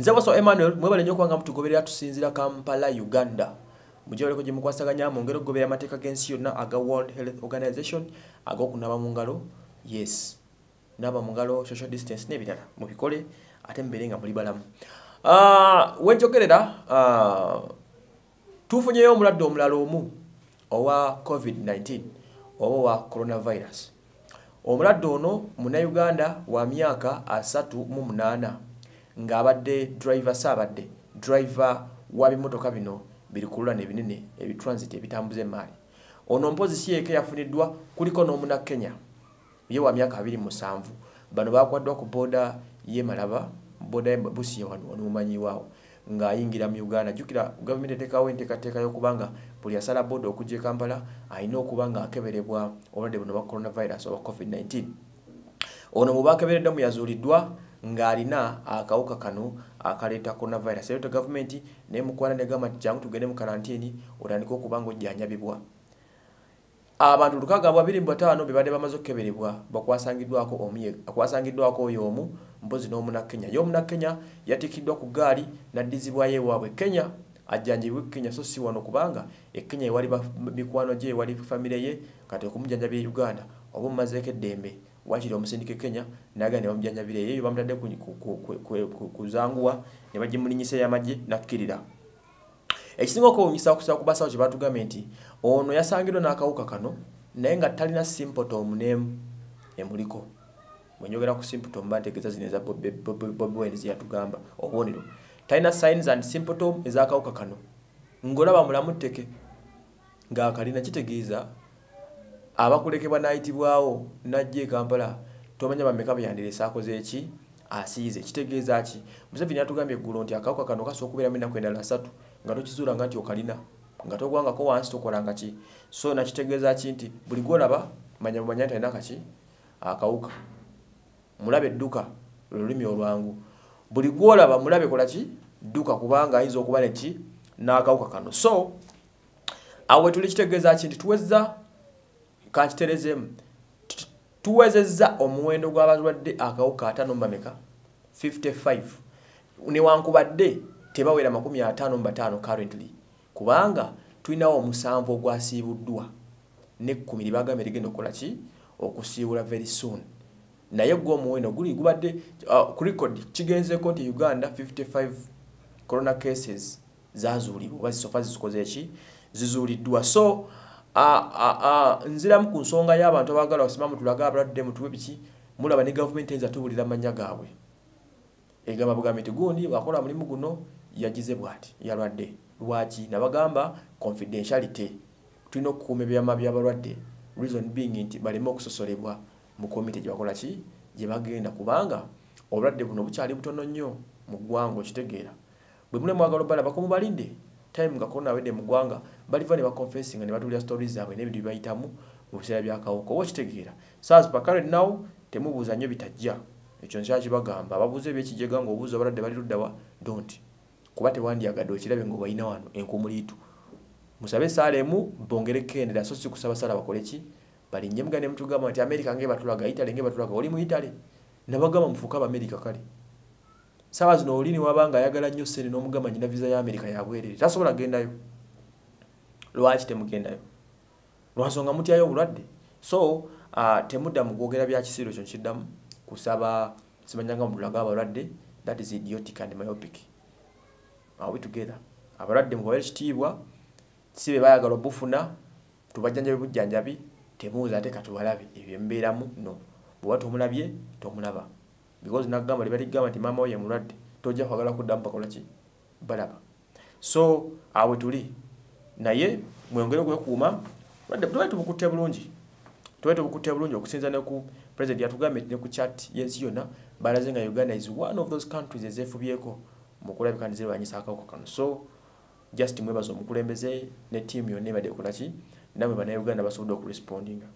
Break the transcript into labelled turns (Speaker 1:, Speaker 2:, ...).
Speaker 1: nze baso Emmanuel mwebalenje kwanga mutugoberera tusinzira Kampala Uganda mujole ko jimukwasaganya mu ngero gobe ya mateka against you na aga World Health Organization ago kunaba mu ngalo yes naba mu ngalo social distance ne bidala mu bikole atemberenga muri balamu ah uh, wenjogerera ah uh, tufunye yo mulado omulalo omu owa COVID-19 owa wa coronavirus omulado ono muna Uganda wa miaka asatu mu munana ng'abadde driver saabadde driver w'ebimotoka bino biri kulwana ebinene ebitransit ebitambuza emmaali ono mpozi si yeeka yafuniddwa kuliko n'omuna kenya ye wa myaka abiri musanvu bano bakwaddwa ku booda yemalaba booda busiya wano onomumanyiwaawo ng'ayingira mu uganda jukira gavumenti eteekawo enteekateeka y'okubanga buli asala booda okujja ekampala alina okuba ng'akeberebwa obulwadde buno bwa coronavirus oba covid-19 ono mubakebereddwa muyazuuliddwa ngalina akawuka kano akaleta kona virus yote government ne mukwana ne gama jangu tugende mu karantini otaniko kubango janya bibwa abantu lukaga babiri mbatano bibade bamazo kebelebwa bakwasangidwa ako omuye akwasangidwa ako yomu mbozi no muna Kenya yo muna Kenya yatikidwa ku gali na dizibwa ye wabwe Kenya ajanje wiki Kenya so si wano kubanga e Kenya wali mikwano je wali familia ye kati ku mjanja bi e Uganda obumazeke dembe wakiri omusindike Kenya naganya omujanja bire yeyo bamdadde ku ku ku ku kuzangua ne bajje muri nyise ya majje nakirira ekisingo ko omisa okusa kubasa oje batu gamenti ono yasangiro nakauka kano naye nga talina symptom name emuliko mwenyogera ku symptom bate kiza zineza bobwe nzi yatugamba obonero talina signs and symptom ezakauka kano ngola bamulamuteke nga akalina kitegeeza abakulekebwa nayitibwawo najja ekampala tomanya bameka byandiresa akoze eki asiize kitegeeza ki museveni atugambye eggulo nti akawuka kano kasobola okubeeramu ennaku endala ssatu nga tokizuula nga nti okalina nga togwangako wansi tokolanga ki so nakitegeeza ki nti buli gwolaba manya mumanya nti alina kaki akawuka mulabe edduka lolulimi olwangu buli gwolaba mulabe kola ki dduka kubanga ayinza okuba neki n'akawuka kano so awo wetuli kitegeeza ki nti tuwezza kakiterezeemu tuwezezza omuwendo gw'abalwadde akawuka ataano mubameka 55 newankubadde tebawera 55 currently kubanga tulinawo omusanvu ogwasiibuddwa ne kkumi libagambe ligenda okukola ki okusiibula very soon naye gwe omuwendo guli gubadde uh, ku record kigenzeko nti uganda 55 corona cases zazuulibwa oba zisofa zizikozeeki zizuuliddwa so nziramu ku nsonga y'abantu abaagala basimamu tulaga abalwadde mutuwe biki mulaba ne gavumenti eyinza tubuulira amannya gaabwe egamba bugambe nti gundi wakola mulimu guno yagize bw'ati yalwadde lwaki nabagamba confidentiality tulina okukuuma ebyama by'abalwadde reason being nti baleme okusosolebwa mu komite gyebakola ki gye bagenda kubanga obulwadde buno bukyali butono nnyo mu ggwanga okitegeera bwe mulemwagala obbala bakomubalinde time nga corona wedde mu ggwanga baliva ne baconfesi nga ne batulira stori zaabwe n'ebintu bye bayitamu mu biseera byakawuka oba kitegeera saspakare now temubuuza nnyo bitajja ekyo nkyakibagamba ababuuza ebyekijega ngaobuuza abalwadde bali luddawa dont kuba tewandyagadde okirabe ngaobalina wano enkumuliitu musabe esaalaemu bongere kendera so sikusaba saala bakoleki balinnyemugane mutugamba nti amerika ngebatulaga italy ngebatulaga oli mu italy nabagamba mufuuke abamerika kale Sawa zino olini wabanga ayagala nnyo sene n'omugamba nyina visa ya amerika yabwerere tasobola kgendayo lwaki temugendayo lwansonga mutyayo obulwadde so uh, temudda mu kwogera bya kisiiro kyo nkiddamu kusaba simanyanga mu lulaga abalwadde that is idiotic and myopic are we together abalwadde mubawe ekitiibwa si be bayagala obufuna tubajjanjabe bujjanjabi temuuza ate katubalabe ebyo mbeeramu no bwewa tomulabye tomulaba to because nagamba libali gamba nti maama oyo mulwadde tojja kwagala kuddamu bakola ki balaba so awe tuli naye mwongere okwekuuma tubali tubukutte bulungi tubali tubukutte bulungi okusinza ne ku president yatugambye ne ku chat yensi yonna balaze nga uganda is one of those countries ezeefubyeko mukulabika nizirwanyisa akawuka kano so just mwebaza omukulembeze ne tiamu yonna ebadde kola ki nabwe bannayuganda basobodde okurespondinga